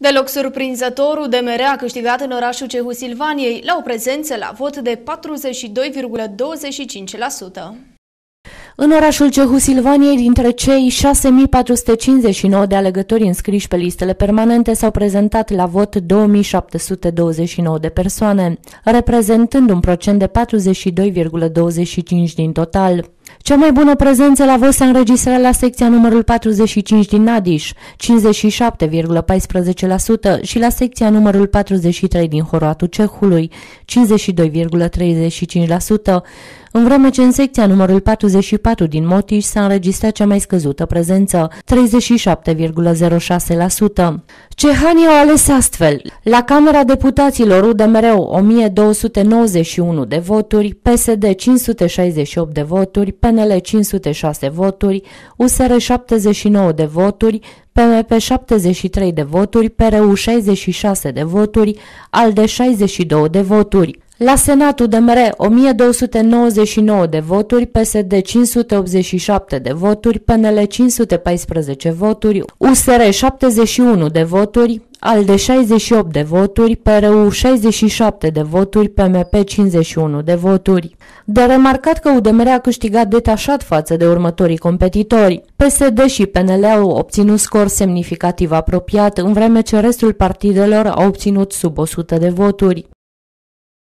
Deloc surprinzător, UDMR a câștigat în orașul Cehu Silvaniei la o prezență la vot de 42,25%. În orașul Cehu Silvaniei, dintre cei 6.459 de alegători înscriși pe listele permanente, s-au prezentat la vot 2.729 de persoane, reprezentând un procent de 42,25 din total. Cea mai bună prezență la voi se înregistrat la secția numărul 45 din Nadiș, 57,14% și la secția numărul 43 din Horoatul Cehului, 52,35% în vreme ce în secția numărul 44 din Motiș s-a înregistrat cea mai scăzută prezență, 37,06%. Cehanii au ales astfel. La Camera Deputaților UDMR 1291 de voturi, PSD 568 de voturi, PNL 506 voturi, USR 79 de voturi, PMP 73 de voturi, PRU 66 de voturi, ALDE 62 de voturi. La Senatul Mere, 1299 de voturi, PSD 587 de voturi, PNL 514 voturi, USR 71 de voturi, al de 68 de voturi, PRU 67 de voturi, PMP 51 de voturi. De remarcat că UDMR a câștigat detașat față de următorii competitori. PSD și PNL au obținut scor semnificativ apropiat, în vreme ce restul partidelor au obținut sub 100 de voturi.